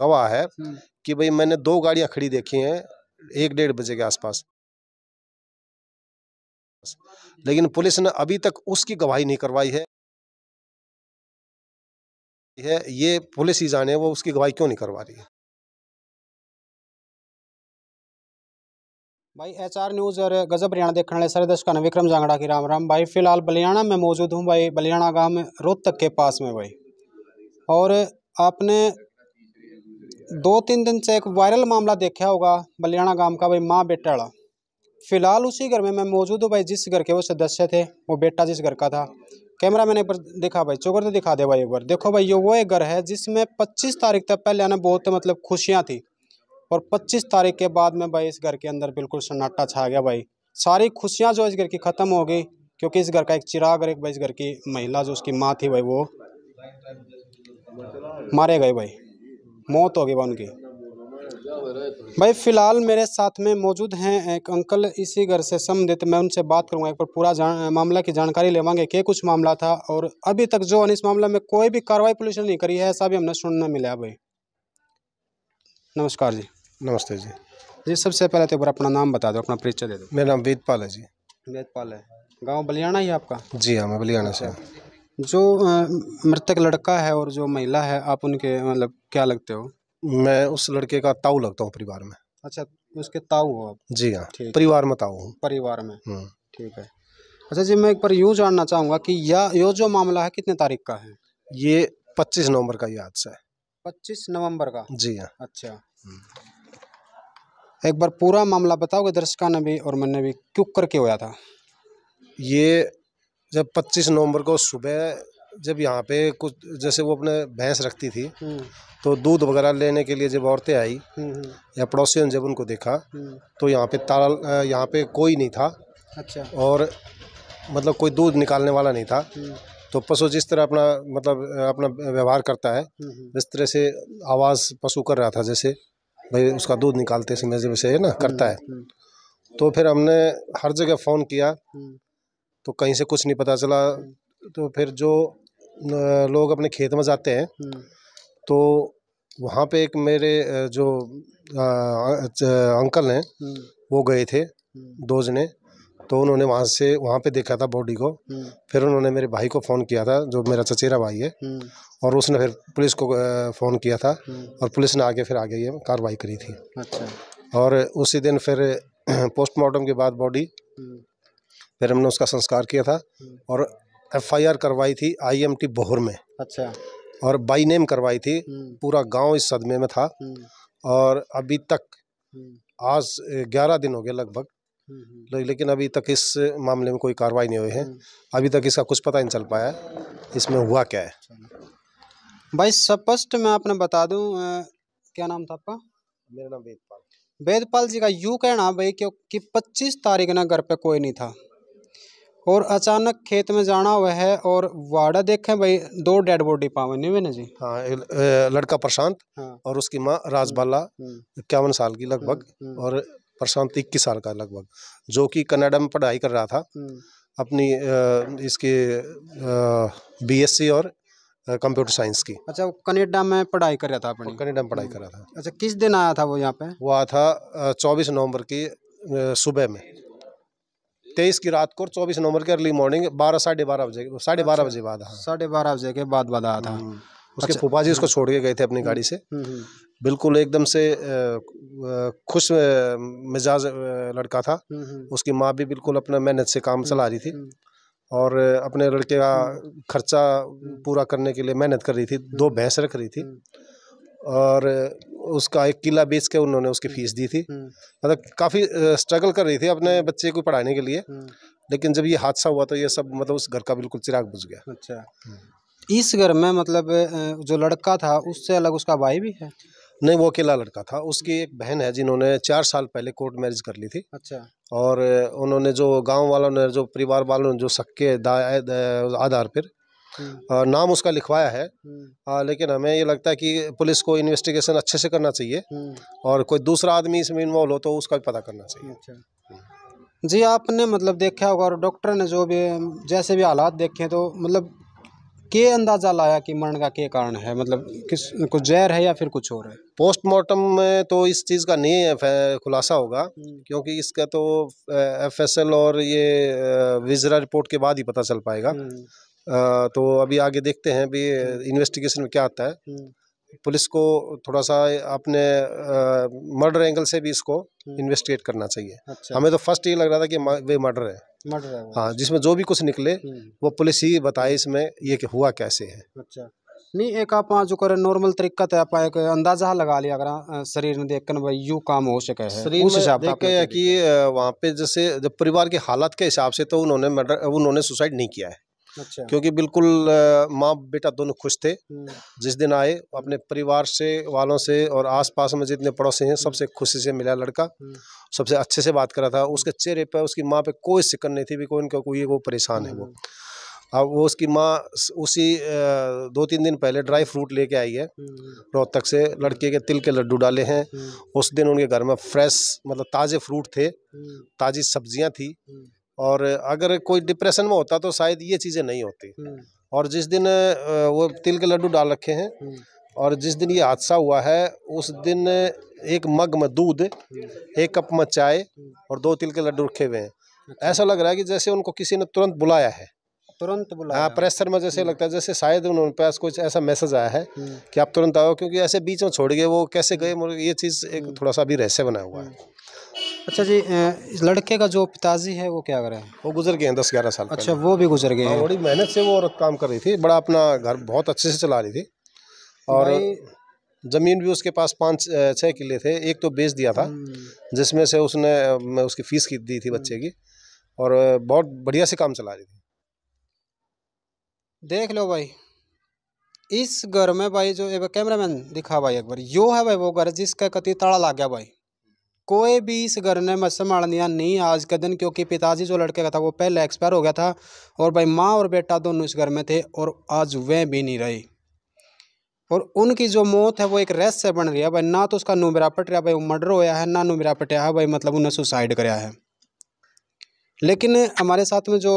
गवाह है कि भाई मैंने दो गाड़ियां खड़ी देखी हैं एक डेढ़ बजे के आसपास लेकिन पुलिस ने अभी तक उसकी गवाही नहीं करवाई है ये पुलिस ही जाने वो उसकी गवाही क्यों नहीं करवा रही है भाई एच आर न्यूज़ और गजब हरियाणा देखने वाले सारे दर्शकों ने विक्रम जांगड़ा की राम राम भाई फिलहाल बलियाणा में मौजूद हूँ भाई बलियाणा गांव में रोहतक के पास में भाई और आपने दो तीन दिन से एक वायरल मामला देखा होगा बलियाणा गांव का भाई माँ बेटा वाला फिलहाल उसी घर में मैं मौजूद हूँ भाई जिस घर के वो सदस्य थे वो बेटा जिस घर का था कैमरा मैंने एक बार देखा भाई चौकर तो दिखा दे भाई एक बार देखो भाई ये वो एक घर है जिसमें पच्चीस तारीख तक पहले आना बहुत मतलब खुशियाँ थी और पच्चीस तारीख के बाद में भाई इस घर के अंदर बिल्कुल सन्नाटा छा गया भाई सारी खुशियाँ जो इस घर की ख़त्म हो गई क्योंकि इस घर का एक चिराग और एक भाई इस घर की महिला जो उसकी माँ थी भाई वो मारे गए भाई मौत हो गई उनकी भाई फ़िलहाल मेरे साथ में मौजूद हैं एक अंकल इसी घर से संबंधित मैं उनसे बात करूंगा एक बार पूरा मामला की जानकारी लेवांगे क्या कुछ मामला था और अभी तक जो इस मामले में कोई भी कार्रवाई पुलिस ने नहीं करी है ऐसा भी हमने सुनने मिला भाई नमस्कार जी नमस्ते जी जी सबसे पहले तो बार अपना नाम बता दो अपना परिचय दे दो मेरा नाम वेदपाल है जी वेदपाल है गाँव बलियाना ही आपका जी हाँ मैं बलियाना से जो मृतक लड़का है और जो महिला है आप उनके मतलब क्या लगते हो मैं उस लड़के का ताऊ लगता हूँ परिवार में अच्छा उसके ताऊ हो आप जी हाँ परिवार में ताऊ हूँ परिवार में हम्म। ठीक है अच्छा जी मैं एक बार यूँ जानना चाहूँगा कि यह यो जो मामला है कितने तारीख का है ये पच्चीस नवंबर का ये हादसा है पच्चीस नवंबर का जी हाँ अच्छा हम्म। एक बार पूरा मामला बताओगे दर्शका ने भी और मैंने भी क्यों करके होया था ये जब पच्चीस नवंबर को सुबह जब यहाँ पे कुछ जैसे वो अपने भैंस रखती थी हम्म। तो दूध वगैरह लेने के लिए जब औरतें आई हम्म, हम्म। या पड़ोसियों जब उनको देखा तो यहाँ पे ताल यहाँ पे कोई नहीं था अच्छा और मतलब कोई दूध निकालने वाला नहीं था तो पशु जिस तरह अपना मतलब अपना व्यवहार करता है जिस तरह से आवाज़ पशु कर रहा था जैसे भाई उसका दूध निकालते समय जैसे है ना करता है तो फिर हमने हर जगह फ़ोन किया तो कहीं से कुछ नहीं पता चला तो फिर जो लोग अपने खेत में जाते हैं हम्म। तो वहाँ पे एक मेरे जो अंकल हैं हम्म। वो गए थे हम्म। दो जने तो उन्होंने वहाँ से वहाँ पे देखा था बॉडी को फिर उन्होंने मेरे भाई को फ़ोन किया था जो मेरा चचेरा भाई है और उसने फिर पुलिस को फ़ोन किया था और पुलिस ने आगे फिर आगे ये कार्रवाई करी थी अच्छा और उसी दिन फिर पोस्टमार्टम के बाद बॉडी फिर हमने उसका संस्कार किया था हम्म। और एफआईआर करवाई थी आईएमटी बोहर में अच्छा और बाई नेम करवाई थी हम्म। पूरा गांव इस सदमे में था हम्म। और अभी तक आज ग्यारह दिन हो गए लगभग लेकिन अभी तक इस मामले में कोई कार्रवाई नहीं हुई है अभी तक इसका कुछ पता नहीं चल पाया इसमें हुआ क्या है भाई स्पष्ट मैं आपने बता दूं क्या नाम था आपका मेरा नाम वेदपाल वेदपाल जी का यूँ कहना भाई क्योंकि पच्चीस तारीख ना घर पे कोई नहीं था और अचानक खेत में जाना हुआ है और वाड़ा देखें भाई दो डेड बॉडी नहीं हुए ना जी हाँ लड़का प्रशांत हाँ। और उसकी माँ राजबाला हम्म, हम्म। इक्यावन साल की लगभग हम्म, और प्रशांत इक्कीस साल का लगभग जो कि कनाडा में पढ़ाई कर रहा था अपनी इसके बीएससी और कंप्यूटर साइंस की अच्छा वो कनेडा में पढ़ाई कर रहा था अपने कनेडा में पढ़ाई कर रहा था अच्छा किस दिन आया था वो यहाँ पे वो आया था चौबीस नवम्बर की सुबह में तेईस की रात को और चौबीस नवंबर की अर्ली मॉर्निंग बारह साढ़े बारह बजे साढ़े बारह अच्छा। बजे बाद हाँ। साढ़े बारह बजे के बाद बाद आया था हम्म। उसके अच्छा। फूफा जी उसको छोड़ के गए थे अपनी हम्म। गाड़ी से हम्म, बिल्कुल एकदम से खुश मिजाज लड़का था उसकी माँ भी बिल्कुल अपना मेहनत से काम चला रही थी और अपने लड़के का खर्चा पूरा करने के लिए मेहनत कर रही थी दो भैंस रख रही थी और उसका एक किला बेच के उन्होंने उसकी फीस दी थी हम्म। मतलब काफ़ी स्ट्रगल कर रही थी अपने बच्चे को पढ़ाने के लिए हम्म। लेकिन जब ये हादसा हुआ तो ये सब मतलब उस घर का बिल्कुल चिराग बुझ गया अच्छा हम्म। इस घर में मतलब जो लड़का था उससे अलग उसका भाई भी है नहीं वो अकेला लड़का था उसकी एक बहन है जिन्होंने चार साल पहले कोर्ट मैरिज कर ली थी अच्छा और उन्होंने जो गांव वालों ने जो परिवार वालों ने जो सक्के आधार पर हम्म। नाम उसका लिखवाया है हम्म। आ, लेकिन हमें ये लगता है कि पुलिस को इन्वेस्टिगेशन अच्छे से करना चाहिए हम्म। और कोई दूसरा आदमी इसमें इन्वॉल्व हो तो उसका भी पता करना चाहिए अच्छा। जी आपने मतलब देखा होगा और डॉक्टर ने जो भी जैसे भी हालात देखे हैं तो मतलब के अंदाज़ा लाया कि मरण का क्या कारण है मतलब किस कुछ जहर है या फिर कुछ और है पोस्टमार्टम में तो इस चीज़ का नहीं खुलासा होगा क्योंकि इसका तो एफ और ये विजरा रिपोर्ट के बाद ही पता चल पाएगा तो अभी आगे देखते हैं अभी इन्वेस्टिगेशन हम्म। में क्या आता है हम्म। पुलिस को थोड़ा सा अपने मर्डर एंगल से भी इसको इन्वेस्टिगेट हम्म। करना चाहिए अच्छा। हमें तो फर्स्ट ये लग रहा था कि वे मर्डर है मर्डर है हाँ जिसमें जो भी कुछ निकले वो पुलिस ही बताए इसमें ये कि हुआ कैसे है अच्छा नहीं एक आप जो करें नॉर्मल तरीका तो आप एक अंदाजा लगा लिया अगर शरीर ने देख कर भाई काम हो सके है शरीर उस हिसाब कि वहाँ पे जैसे जब परिवार के हालात के हिसाब से तो उन्होंने मर्डर उन्होंने सुसाइड नहीं किया है अच्छा। क्योंकि बिल्कुल माँ बेटा दोनों खुश थे हम्म। जिस दिन आए अपने परिवार से वालों से और आसपास में जितने पड़ोसी हैं सबसे हम्म। खुशी से मिला लड़का हम्म। सबसे अच्छे से बात करा था उसके चेहरे पर उसकी माँ पे कोई शिकन नहीं थी भी कोई उनका कोई वो परेशान है वो अब वो उसकी माँ उसी दो तीन दिन पहले ड्राई फ्रूट लेके आई है रोहतक से लड़के के तिल के लड्डू डाले हैं उस दिन उनके घर में फ्रेश मतलब ताज़े फ्रूट थे ताज़ी सब्जियाँ थी और अगर कोई डिप्रेशन में होता तो शायद ये चीज़ें नहीं होती हम्म। और जिस दिन वो तिल के लड्डू डाल रखे हैं हम्म। और जिस दिन ये हादसा हुआ है उस दिन एक मग में दूध हम्म। एक कप में चाय और दो तिल के लड्डू रखे हुए हैं अच्छा। ऐसा लग रहा है कि जैसे उनको किसी ने तुरंत बुलाया है तुरंत बुलाया हाँ प्रेशर में जैसे लगता है जैसे शायद उन्होंने पास कुछ ऐसा मैसेज आया है कि आप तुरंत आओ क्योंकि ऐसे बीच में छोड़ गए वो कैसे गए ये चीज़ एक थोड़ा सा भी रहस्य बना हुआ है अच्छा जी इस लड़के का जो पिताजी है वो क्या कर रहे हैं वो गुजर गए हैं दस ग्यारह साल अच्छा वो भी गुजर गए हाँ, हैं बड़ी मेहनत से वो औरत काम कर रही थी बड़ा अपना घर बहुत अच्छे से चला रही थी और ज़मीन भी उसके पास पाँच छः किले थे एक तो बेच दिया था हम्म। जिसमें से उसने उसकी फ़ीस की दी थी बच्चे की और बहुत बढ़िया से काम चला रही थी देख लो भाई इस घर में भाई जो कैमरामैन दिखा भाई एक बार यो है भाई वो घर जिसका कति ताड़ा लाग गया भाई कोई भी इस घर ने मुझसे दिया नहीं आज के दिन क्योंकि पिताजी जो लड़के का था वो पहले एक्सपायर हो गया था और भाई माँ और बेटा दोनों इस घर में थे और आज वह भी नहीं रही और उनकी जो मौत है वो एक रेस से बन रही है भाई ना तो उसका नुमरा पट रहा भाई वो मर्डर होया है ना नुमरा पटया है भाई मतलब उन्हें सुसाइड कराया है लेकिन हमारे साथ में जो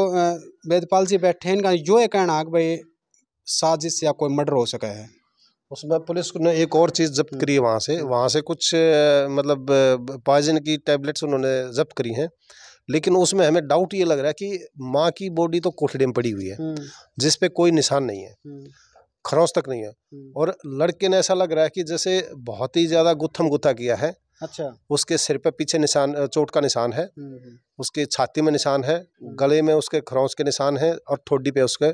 वेदपाल जी बैठे हैं इनका यो कहना है कि भाई साजिश या कोई मर्डर हो सका है उसमें पुलिस ने एक और चीज़ जब्त हम्म। करी है वहाँ से हम्म। वहाँ से कुछ मतलब पॉइजन की टैबलेट्स उन्होंने जब्त करी हैं लेकिन उसमें हमें डाउट ये लग रहा है कि माँ की बॉडी तो कोठड़े में पड़ी हुई है हम्म। जिस पे कोई निशान नहीं है खरौस तक नहीं है और लड़के ने ऐसा लग रहा है कि जैसे बहुत ही ज़्यादा गुत्थम गुत्था किया है अच्छा उसके सिर पे पीछे निशान चोट का निशान है उसके छाती में निशान है गले में उसके खरौस के निशान है और ठोडी पे उसके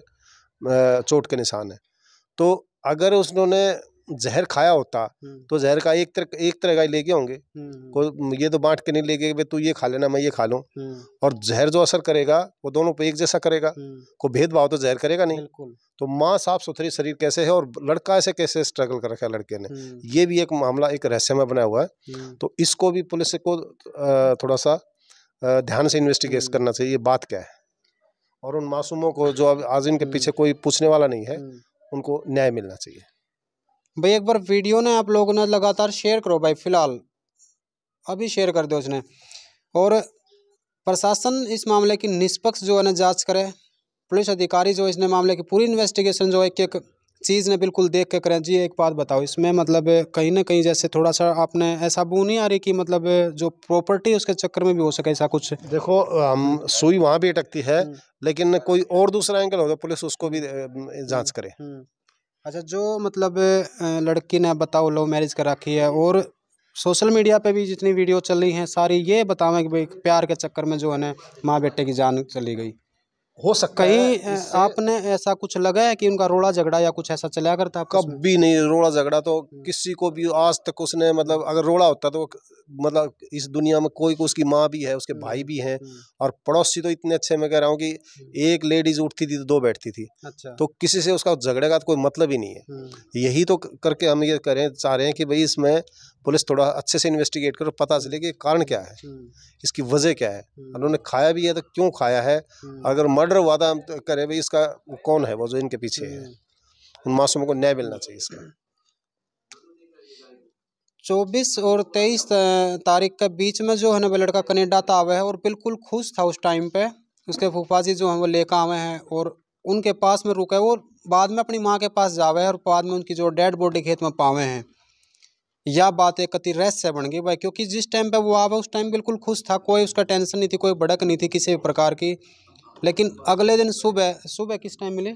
चोट के निशान है तो अगर उन्होंने जहर खाया होता हम्म। तो जहर का एक तरह एक तरह का ले गए होंगे हम्म, हम्म। कोई ये तो बांट के नहीं ले गए तू ये खा लेना मैं ये खा लूँ और जहर जो असर करेगा वो दोनों पे एक जैसा करेगा कोई भेदभाव तो जहर करेगा नहीं तो माँ साफ सुथरी शरीर कैसे है और लड़का ऐसे कैसे स्ट्रगल कर रखा है लड़के ने ये भी एक मामला एक रहस्यमय बनाया हुआ है तो इसको भी पुलिस को थोड़ा सा ध्यान से इन्वेस्टिगेट करना चाहिए ये बात क्या है और उन मासूमों को जो अब आज इनके पीछे कोई पूछने वाला नहीं है उनको न्याय मिलना चाहिए भाई एक बार वीडियो ने आप लोगों ने लगातार शेयर करो भाई फ़िलहाल अभी शेयर कर दो उसने और प्रशासन इस मामले की निष्पक्ष जो है ना जाँच करे पुलिस अधिकारी जो इसने मामले की पूरी इन्वेस्टिगेशन जो एक एक चीज़ ने बिल्कुल देख के करें जी एक बात बताओ इसमें मतलब कहीं ना कहीं जैसे थोड़ा सा आपने ऐसा बू नहीं आ रही कि मतलब जो प्रॉपर्टी उसके चक्कर में भी हो सके ऐसा कुछ देखो हम सुई वहाँ भी अटकती है हम्म। लेकिन कोई और दूसरा एंगल हो तो पुलिस उसको भी जाँच हम्म, करे हम्म। अच्छा जो मतलब लड़की ने बताओ लव मैरिज कर रखी है और सोशल मीडिया पे भी जितनी वीडियो चल रही हैं सारी ये बतावें कि भाई प्यार के चक्कर में जो है ना माँ बेटे की जान चली गई हो सकता कहीं आपने ऐसा कुछ लगा है कि उनका रोड़ा झगड़ा या कुछ ऐसा चला करता कभी नहीं रोड़ा झगड़ा तो हम्म। किसी को भी आज तक उसने मतलब अगर रोड़ा होता तो मतलब इस दुनिया में कोई को उसकी माँ भी है उसके हम्म, भाई भी हैं हम्म। और पड़ोसी तो इतने अच्छे मैं कह रहा हूँ कि एक लेडीज उठती थी तो दो बैठती थी अच्छा। तो किसी से उसका झगड़े का तो कोई मतलब ही नहीं है यही तो करके हम ये करें चाह रहे हैं कि भाई इसमें पुलिस थोड़ा अच्छे से इन्वेस्टिगेट करो पता चले कि कारण क्या है हम्म। इसकी वजह क्या है हम्म। उन्होंने खाया भी है तो क्यों खाया है हम्म। अगर मर्डर हुआ था तो करे भाई इसका कौन है वो जो इनके पीछे है उन मासूमों को न्याय मिलना चाहिए इसका चौबीस और तेईस तारीख के बीच में जो है ना वह लड़का कनेडा तो आवे है और बिल्कुल खुश था उस टाइम पे उसके फूफा जी जो हैं वो लेकर आवे हैं और उनके पास में रुके वो बाद में अपनी माँ के पास जावे है और बाद में उनकी जो डेड बॉडी खेत में पावे हैं यह बात एक अति रहस्य बन गई भाई क्योंकि जिस टाइम पे वो आवा उस टाइम बिल्कुल खुश था कोई उसका टेंशन नहीं थी कोई भड़क नहीं थी किसी भी प्रकार की लेकिन अगले दिन सुबह सुबह किस टाइम मिले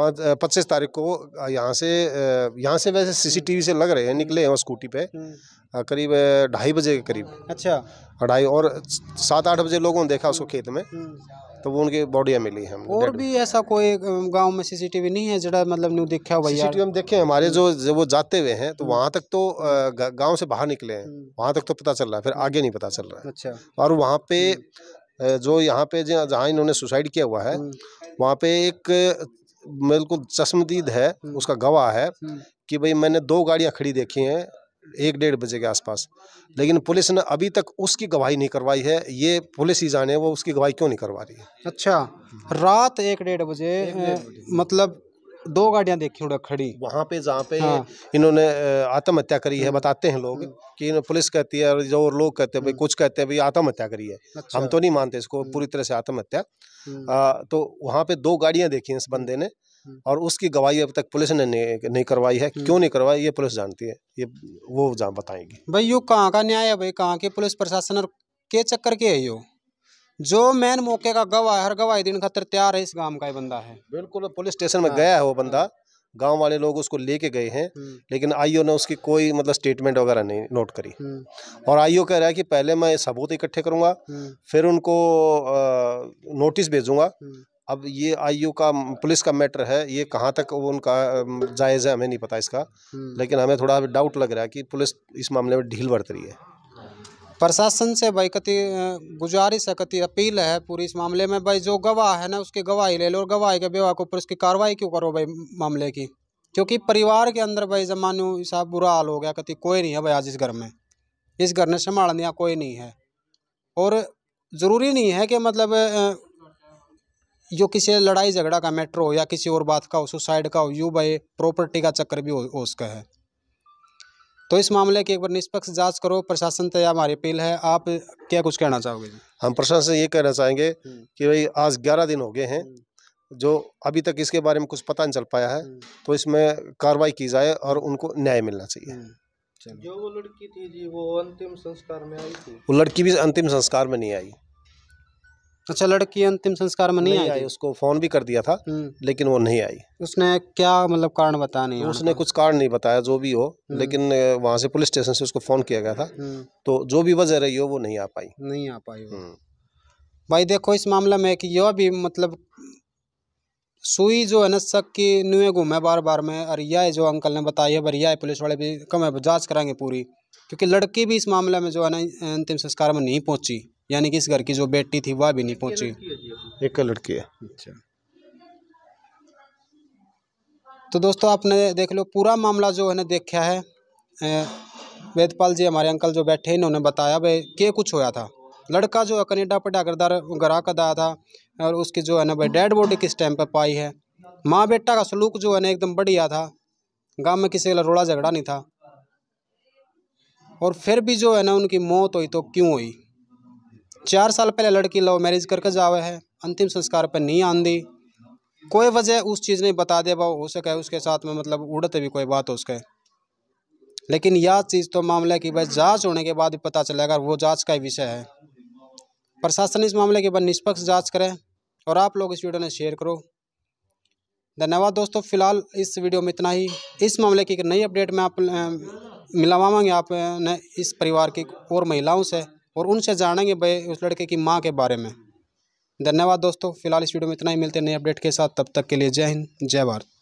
पच्चीस तारीख को यहाँ से यहाँ से वैसे सीसीटीवी से लग रहे हैं निकले हैं स्कूटी पे हम्म। करीब ढाई बजे के करीब अच्छा ढाई और सात आठ बजे लोगों ने देखा उसको हम्म। खेत में हम्म। तो वो उनकी बॉडियाँ मिली हैं और भी ऐसा कोई गांव में सीसीटीवी नहीं है जरा मतलब न्यू देखा हुआ सीसीटीवी हम देखे हैं हमारे जो जब वो जाते हुए हैं तो वहाँ तक तो गांव से बाहर निकले हैं वहाँ तक तो पता चल रहा है फिर आगे नहीं पता चल रहा है अच्छा और वहाँ पे जो यहाँ पे जहाँ इन्होंने सुसाइड किया हुआ है वहाँ पे एक बिल्कुल चश्मदीद है हम्म। उसका गवाह है हम्म। कि भाई मैंने दो गाड़ियाँ खड़ी देखी हैं एक डेढ़ बजे के आसपास लेकिन पुलिस ने अभी तक उसकी गवाही नहीं करवाई है ये पुलिस ही जाने वो उसकी गवाही क्यों नहीं करवा रही है अच्छा हम्म। रात एक डेढ़ बजे मतलब दो गाड़ियां देखी उड़ा खड़ी वहाँ पे जहाँ पे हाँ। इन्होंने आत्महत्या करी है हम्म। बताते हैं लोग हम्म। कि पुलिस कहती है जो और लोग कहते हैं भाई हम्म। कुछ कहते हैं भाई आत्महत्या करी है अच्छा। हम तो नहीं मानते इसको पूरी तरह से आत्महत्या तो वहाँ पे दो गाड़ियां देखी इस बंदे ने और उसकी गवाही अब तक पुलिस ने नहीं, करवाई है क्यों नहीं करवाई ये पुलिस जानती है ये वो जहाँ बताएंगे भाई यू कहाँ का न्याय है भाई कहाँ के पुलिस प्रशासन और के चक्कर के है यो जो मैन मौके का गवाह हर गवाही दिन खातर तैयार है इस गांव का ही बंदा है बिल्कुल पुलिस स्टेशन में हाँ। गया है वो बंदा गांव वाले लोग उसको लेके गए हैं हम्म। लेकिन आईओ ने उसकी कोई मतलब स्टेटमेंट वगैरह नहीं नोट करी हम्म। और आईओ कह रहा है कि पहले मैं सबूत इकट्ठे करूंगा हम्म। फिर उनको नोटिस भेजूंगा अब ये आईओ का पुलिस का मैटर है ये कहाँ तक वो उनका जायज़ है हमें नहीं पता इसका लेकिन हमें थोड़ा डाउट लग रहा है कि पुलिस इस मामले में ढील बरत रही है प्रशासन से भाई कति गुजारिश है कति अपील है पूरी इस मामले में भाई जो गवाह है ना उसकी गवाही ले लो और गवाही के विवाह के ऊपर उसकी कार्रवाई क्यों करो भाई मामले की क्योंकि परिवार के अंदर भाई जमानू हिसाब बुरा हाल हो गया कति कोई नहीं है भाई आज इस घर में इस घर ने संभाल दिया कोई नहीं है और ज़रूरी नहीं है कि मतलब जो किसी लड़ाई झगड़ा का मैटर हो या किसी और बात का हो सुसाइड का हो यू भाई प्रॉपर्टी का चक्कर भी हो उसका है तो इस मामले की एक बार निष्पक्ष जांच करो प्रशासन से हमारी अपील है आप क्या कुछ कहना चाहोगे हम प्रशासन से ये कहना चाहेंगे हम्म। कि भाई आज ग्यारह दिन हो गए हैं हम्म। जो अभी तक इसके बारे में कुछ पता नहीं चल पाया है हम्म। तो इसमें कार्रवाई की जाए और उनको न्याय मिलना चाहिए जो वो लड़की थी जी वो अंतिम संस्कार में आई थी वो लड़की भी अंतिम संस्कार में नहीं आई अच्छा लड़की अंतिम संस्कार में नहीं, नहीं आई, उसको फोन भी कर दिया था हम्म। लेकिन वो नहीं आई उसने क्या मतलब कारण बताया नहीं उसने कुछ कारण नहीं बताया जो भी हो हम्म। लेकिन वहाँ से पुलिस स्टेशन से उसको फोन किया गया था हम्म। तो जो भी वजह रही हो वो नहीं आ पाई नहीं आ पाई भाई देखो इस मामले में कि यह भी मतलब सुई जो है ना शक की नुए घूमे बार बार में और यह जो अंकल ने बताया भरिया है पुलिस वाले भी कम है जाँच कराएंगे पूरी क्योंकि लड़की भी इस मामले में जो है ना अंतिम संस्कार में नहीं पहुंची यानी कि इस घर की जो बेटी थी वह भी नहीं पहुंची एक लड़की है अच्छा तो दोस्तों आपने देख लो पूरा मामला जो है ना देखा है वेदपाल जी हमारे अंकल जो बैठे इन्होंने बताया भाई क्या कुछ होया था लड़का जो है कनेडा पर डागरदार का दाया था और उसकी जो है ना भाई डेड बॉडी किस टाइम पर पाई है माँ बेटा का सलूक जो है ना एकदम बढ़िया था गांव में किसी का रोड़ा झगड़ा नहीं था और फिर भी जो है ना उनकी मौत हुई तो क्यों हुई चार साल पहले लड़की लव मैरिज करके जावे है अंतिम संस्कार पर नहीं आंदी दी कोई वजह उस चीज़ ने बता दे वो हो सके उसके साथ में मतलब उड़ते भी कोई बात हो उसके लेकिन यह चीज़ तो मामले की भाई जाँच होने के बाद ही पता चलेगा वो जाँच का ही विषय है प्रशासन इस मामले के बाद निष्पक्ष जाँच करें और आप लोग इस वीडियो ने शेयर करो धन्यवाद दोस्तों फिलहाल इस वीडियो में इतना ही इस मामले की एक नई अपडेट में आप मिलवाएंगे आपने इस परिवार की और महिलाओं से और उनसे जानेंगे भाई उस लड़के की माँ के बारे में धन्यवाद दोस्तों फिलहाल इस वीडियो में इतना ही मिलते हैं नए अपडेट के साथ तब तक के लिए जय हिंद जय भारत